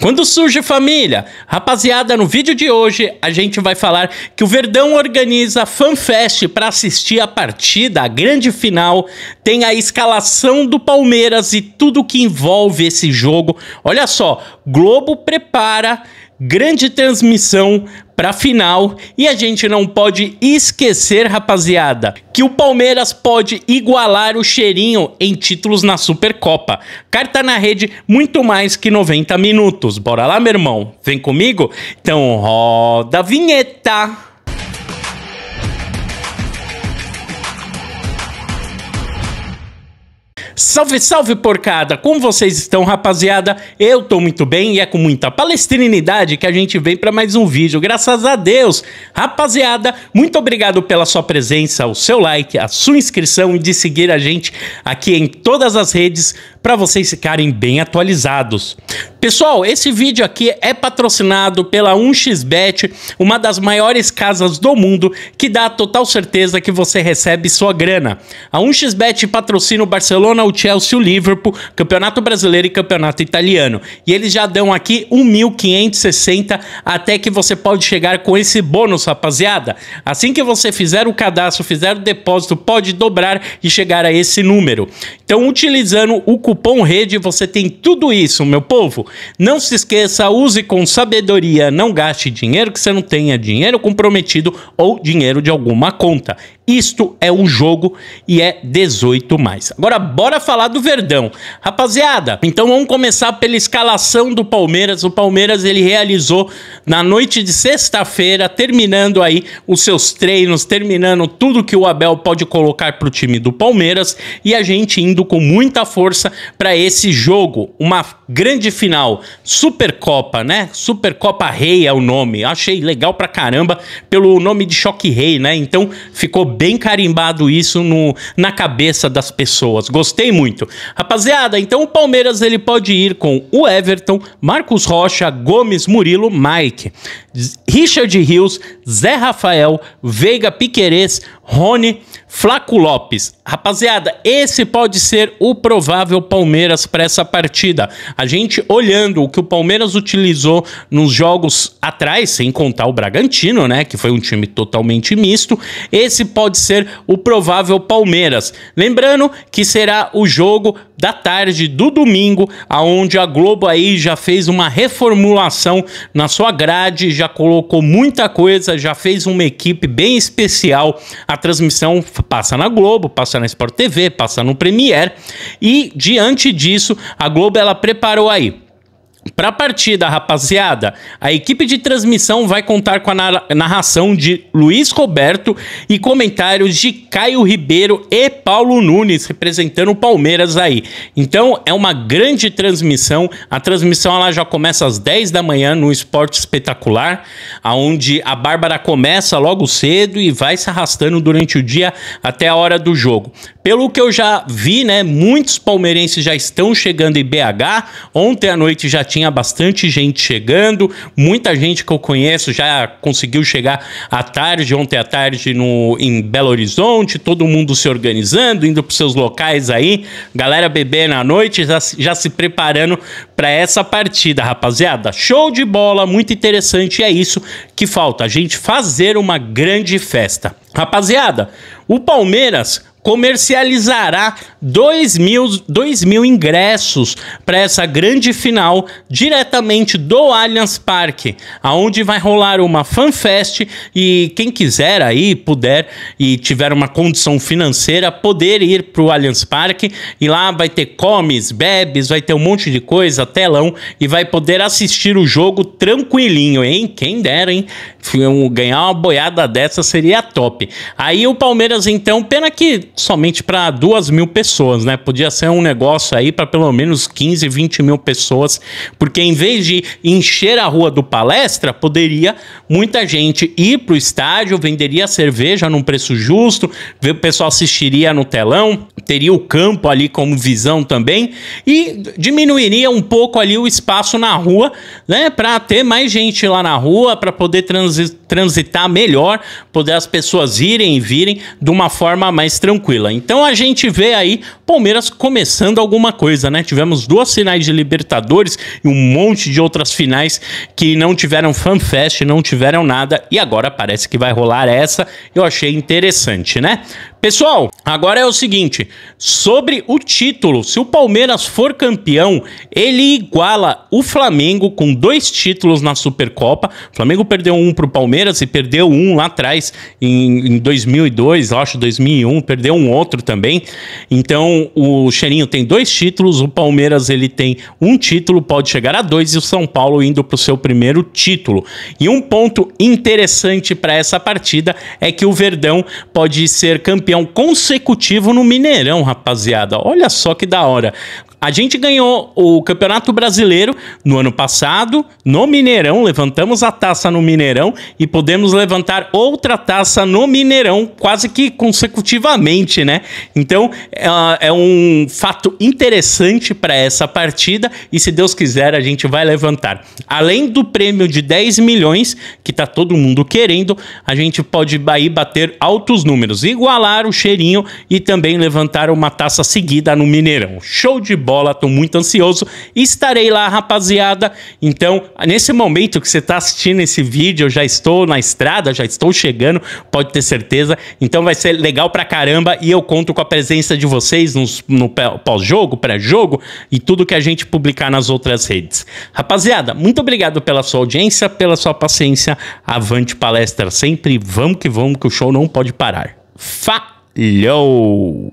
Quando surge família? Rapaziada, no vídeo de hoje a gente vai falar que o Verdão organiza FanFest para assistir a partida, a grande final, tem a escalação do Palmeiras e tudo que envolve esse jogo. Olha só, Globo prepara grande transmissão para final. E a gente não pode esquecer, rapaziada, que o Palmeiras pode igualar o cheirinho em títulos na Supercopa. Carta na rede muito mais que 90 minutos. Bora lá, meu irmão? Vem comigo? Então roda a vinheta! Salve, salve porcada! Como vocês estão, rapaziada? Eu tô muito bem e é com muita palestrinidade que a gente vem para mais um vídeo, graças a Deus! Rapaziada, muito obrigado pela sua presença, o seu like, a sua inscrição e de seguir a gente aqui em todas as redes para vocês ficarem bem atualizados. Pessoal, esse vídeo aqui é patrocinado pela 1xBet, uma das maiores casas do mundo, que dá a total certeza que você recebe sua grana. A 1xBet patrocina o Barcelona, o Chelsea, o Liverpool, Campeonato Brasileiro e Campeonato Italiano. E eles já dão aqui 1.560 até que você pode chegar com esse bônus, rapaziada. Assim que você fizer o cadastro, fizer o depósito, pode dobrar e chegar a esse número. Então, utilizando o cupom REDE, você tem tudo isso, meu povo. Não se esqueça, use com sabedoria, não gaste dinheiro que você não tenha, dinheiro comprometido ou dinheiro de alguma conta. Isto é um jogo e é 18 mais. Agora bora falar do Verdão. Rapaziada, então vamos começar pela escalação do Palmeiras. O Palmeiras ele realizou na noite de sexta-feira, terminando aí os seus treinos, terminando tudo que o Abel pode colocar para o time do Palmeiras e a gente indo com muita força para esse jogo, uma grande final final. Supercopa, né? Supercopa Rei é o nome. Achei legal pra caramba pelo nome de Choque Rei, né? Então ficou bem carimbado isso no, na cabeça das pessoas. Gostei muito. Rapaziada, então o Palmeiras ele pode ir com o Everton, Marcos Rocha, Gomes, Murilo, Mike, Richard Rios, Zé Rafael, Veiga Piquerez, Rony, Flaco Lopes. Rapaziada, esse pode ser o provável Palmeiras para essa partida. A gente olhando o que o Palmeiras utilizou nos jogos atrás, sem contar o Bragantino, né, que foi um time totalmente misto, esse pode ser o provável Palmeiras. Lembrando que será o jogo da tarde do domingo, aonde a Globo aí já fez uma reformulação na sua grade, já colocou muita coisa, já fez uma equipe bem especial. A transmissão passa na Globo, passa na Sport TV, passa no Premiere. E diante disso, a Globo ela preparou aí para a partida, rapaziada, a equipe de transmissão vai contar com a nar narração de Luiz Roberto e comentários de Caio Ribeiro e Paulo Nunes, representando o Palmeiras aí. Então é uma grande transmissão. A transmissão ela já começa às 10 da manhã no Esporte Espetacular, aonde a Bárbara começa logo cedo e vai se arrastando durante o dia até a hora do jogo. Pelo que eu já vi, né, muitos palmeirenses já estão chegando em BH. Ontem à noite já tinha tinha bastante gente chegando, muita gente que eu conheço já conseguiu chegar à tarde, ontem à tarde no, em Belo Horizonte, todo mundo se organizando, indo para seus locais aí, galera bebendo à noite, já, já se preparando para essa partida, rapaziada. Show de bola, muito interessante, e é isso que falta, a gente fazer uma grande festa. Rapaziada, o Palmeiras comercializará 2 mil, 2 mil ingressos para essa grande final diretamente do Allianz Parque, aonde vai rolar uma fanfest e quem quiser aí, puder e tiver uma condição financeira, poder ir para o Allianz Parque e lá vai ter comes, bebes, vai ter um monte de coisa, telão e vai poder assistir o jogo tranquilinho, hein? Quem dera, hein? Ganhar uma boiada dessa seria top. Aí o Palmeiras então, pena que somente para duas mil pessoas, né? Podia ser um negócio aí para pelo menos 15, 20 mil pessoas, porque em vez de encher a rua do palestra, poderia muita gente ir para o estádio, venderia cerveja num preço justo, o pessoal assistiria no telão, teria o campo ali como visão também e diminuiria um pouco ali o espaço na rua, né? Para ter mais gente lá na rua, para poder transi transitar melhor, poder as pessoas irem e virem de uma forma mais tranquila tranquila. Então a gente vê aí Palmeiras começando alguma coisa, né? Tivemos duas finais de Libertadores e um monte de outras finais que não tiveram fanfest, não tiveram nada, e agora parece que vai rolar essa. Eu achei interessante, né? Pessoal, agora é o seguinte: sobre o título, se o Palmeiras for campeão, ele iguala o Flamengo com dois títulos na Supercopa. O Flamengo perdeu um para o Palmeiras e perdeu um lá atrás em, em 2002, acho 2001, perdeu um outro também. Então o Cheirinho tem dois títulos, o Palmeiras ele tem um título, pode chegar a dois e o São Paulo indo para o seu primeiro título. E um ponto interessante para essa partida é que o Verdão pode ser campeão campeão consecutivo no Mineirão, rapaziada. Olha só que da hora. A gente ganhou o Campeonato Brasileiro no ano passado, no Mineirão, levantamos a taça no Mineirão e podemos levantar outra taça no Mineirão, quase que consecutivamente, né? Então é, é um fato interessante para essa partida e se Deus quiser a gente vai levantar. Além do prêmio de 10 milhões, que tá todo mundo querendo, a gente pode aí bater altos números, igualar o cheirinho e também levantar uma taça seguida no Mineirão. Show de bola, tô muito ansioso. Estarei lá, rapaziada. Então, nesse momento que você tá assistindo esse vídeo, eu já estou na estrada, já estou chegando, pode ter certeza. Então vai ser legal pra caramba e eu conto com a presença de vocês no pós-jogo, pré-jogo e tudo que a gente publicar nas outras redes. Rapaziada, muito obrigado pela sua audiência, pela sua paciência. Avante palestra sempre. Vamos que vamos, que o show não pode parar. Falhou!